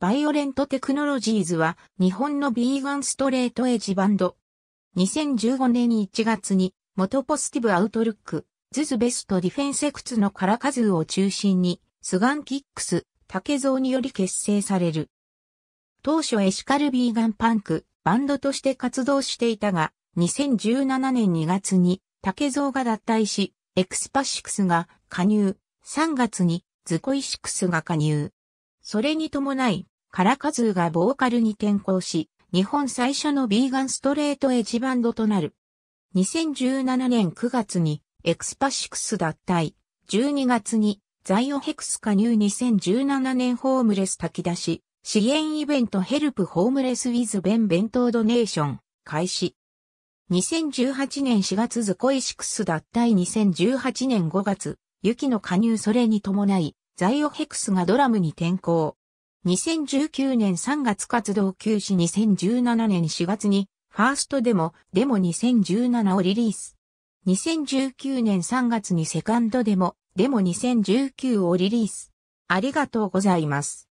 バイオレントテクノロジーズは日本のビーガンストレートエッジバンド。2015年1月に元ポスティブアウトルック、ズズベストディフェンセクツのカラカズーを中心にスガンキックス、竹蔵により結成される。当初エシカルビーガンパンク、バンドとして活動していたが、2017年2月に竹蔵が脱退し、エクスパシクスが加入、3月にズコイシクスが加入。それに伴い、カラカズーがボーカルに転向し、日本最初のビーガンストレートエッジバンドとなる。2017年9月にエクスパシクス脱退、12月にザイオヘクス加入2017年ホームレス炊き出し、支援イベントヘルプホームレスウィズベン弁当ドネーション開始。2018年4月ズコイシクス脱退2018年5月、ユキの加入それに伴い、ザイオヘクスがドラムに転向。2019年3月活動休止2017年4月に、ファーストデモ、デモ2017をリリース。2019年3月にセカンドデモ、デモ2019をリリース。ありがとうございます。